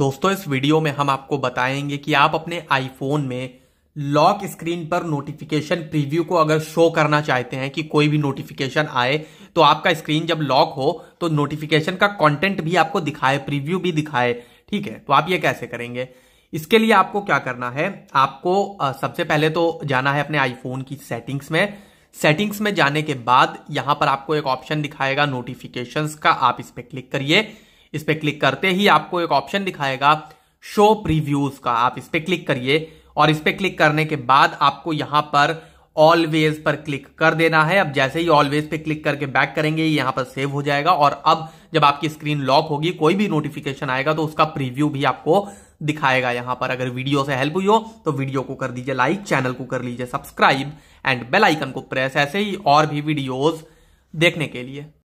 दोस्तों इस वीडियो में हम आपको बताएंगे कि आप अपने आईफोन में लॉक स्क्रीन पर नोटिफिकेशन प्रीव्यू को अगर शो करना चाहते हैं कि कोई भी नोटिफिकेशन आए तो आपका स्क्रीन जब लॉक हो तो नोटिफिकेशन का कंटेंट भी आपको दिखाए प्रीव्यू भी दिखाए ठीक है तो आप ये कैसे करेंगे इसके लिए आपको क्या करना है आपको सबसे पहले तो जाना है अपने आईफोन की सेटिंग्स में सेटिंग्स में जाने के बाद यहां पर आपको एक ऑप्शन दिखाएगा नोटिफिकेशंस का आप इस पर क्लिक करिए इस पर क्लिक करते ही आपको एक ऑप्शन दिखाएगा शो प्रीव्यूज का आप इस पर क्लिक करिए और इस पर क्लिक करने के बाद आपको यहां पर ऑलवेज पर क्लिक कर देना है अब जैसे ही ऑलवेज पे क्लिक करके बैक करेंगे यहां पर सेव हो जाएगा और अब जब आपकी स्क्रीन लॉक होगी कोई भी नोटिफिकेशन आएगा तो उसका प्रीव्यू भी आपको दिखाएगा यहां पर अगर वीडियो से हेल्प हुई हो तो वीडियो को कर दीजिए लाइक चैनल को कर लीजिए सब्सक्राइब एंड बेलाइकन को प्रेस ऐसे ही और भी वीडियोज देखने के लिए